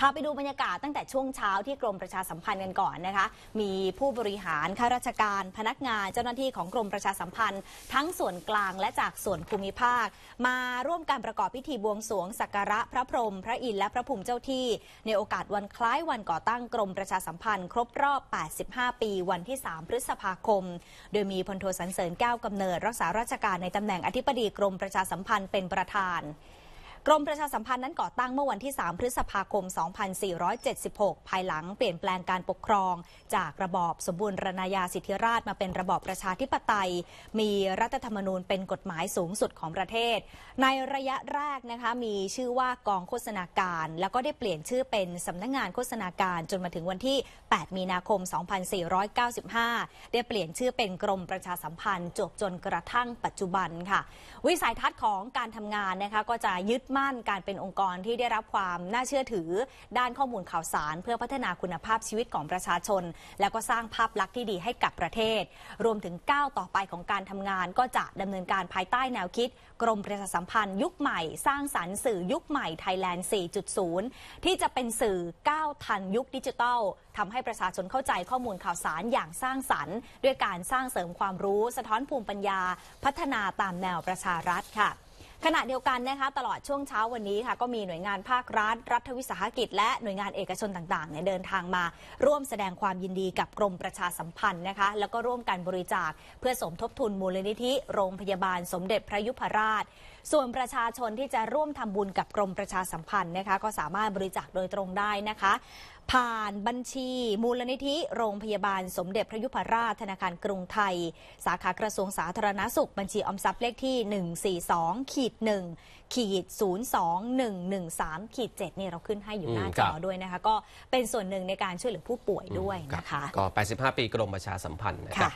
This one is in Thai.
พาไปดูบรรยากาศตั้งแต่ช่วงเช้าที่กรมประชาสัมพันธ์กันก่อนนะคะ มีผู้บริหารข้าราชการพนักงานเจ้าหน้าที่ของกรมประชาสัมพันธ์ ทั้งส่วนกลางและจากส่วนภูมิภาค มาร่วมการประกอบพิธีบวงสวง สักการะพระพรหมพระอินทร์และพระภูมิเจ้าที่ ในโอกาสวันคล้ายวันก่อตั้งกรมประชาสัมพันธ์ ครบรอบ 85 ปีวันที่ 3 พฤษภาคม โดยมีพลโทสันเสริญแก้วกำเนิด รักษาราชการในตำแหน่งอธิบดีกรมประชาสัมพันธ์เป็นประธานกรมประชาสัมพันธ์นั้นก่อตั้งเมื่อวันที่ 3 พฤษภาคม 2476 ภายหลังเปลี่ยนแปลงการปกครอง จากระบอบสมบูรณาญาสิทธิราชมาเป็นระบอบประชาธิปไตย มีรัฐธรรมนูญเป็นกฎหมายสูงสุดของประเทศ ในระยะแรกนะคะมีชื่อว่ากองโฆษณาการ แล้วก็ได้เปลี่ยนชื่อเป็นสำนักงงานโฆษณาการจนมาถึงวันที่ 8 มีนาคม 2495 ได้เปลี่ยนชื่อเป็นกรมประชาสัมพันธ์จบจนกระทั่งปัจจุบันค่ะ วิสัยทัศน์ของการทำงานนะคะก็จะยึดมั่นการเป็นองค์กรที่ได้รับความน่าเชื่อถือด้านข้อมูลข่าวสารเพื่อพัฒนาคุณภาพชีวิตของประชาชน แล้วก็สร้างภาพลักษณ์ที่ดีให้กับประเทศ รวมถึงก้าวต่อไปของการทำงานก็จะดำเนินการภายใต้แนวคิด กรมประชาสัมพันธ์ยุคใหม่สร้างสรรค์สื่อยุคใหม่ไทยแลนด์4.0 ที่จะเป็นสื่อก้าวทันยุคดิจิทัลทำให้ประชาชนเข้าใจข้อมูลข่าวสารอย่างสร้างสรรค์ด้วยการสร้างเสริมความรู้สะท้อนภูมิปัญญาพัฒนาตามแนวประชารัฐค่ะขณะเดียวกันนะคะตลอดช่วงเช้าวันนี้ค่ะ ก็มีหน่วยงานภาครัฐ รัฐวิสาหกิจและหน่วยงานเอกชนต่างๆเนี่ยเดินทางมา ร่วมแสดงความยินดีกับกรมประชาสัมพันธ์นะคะแล้วก็ร่วมกันบริจาค เพื่อสมทบทุนมูลนิธิโรงพยาบาล สมเด็จพระยุพราช ส่วนประชาชนที่จะร่วมทำบุญกับกรมประชาสัมพันธ์นะคะก็สามารถบริจาคโดยตรงได้นะคะผ่านบัญชีมูลนิธิโรงพยาบาลสมเด็จพระยุพราชธนาคารกรุงไทย สาขากระทรวงสาธารณาสุขบัญชีออมทรัพย์เลขที่ 142ขีด1ขีด0 2 1 1า3ขีด7นี่เราขึ้นให้อยู่หน้าจอด้วยนะคะ ก็เป็นส่วนหนึ่งในการช่วยเหลือผู้ป่วยด้วยนะคะ ก็ 85 ปีกรมประชาสัมพันธ์นะครับ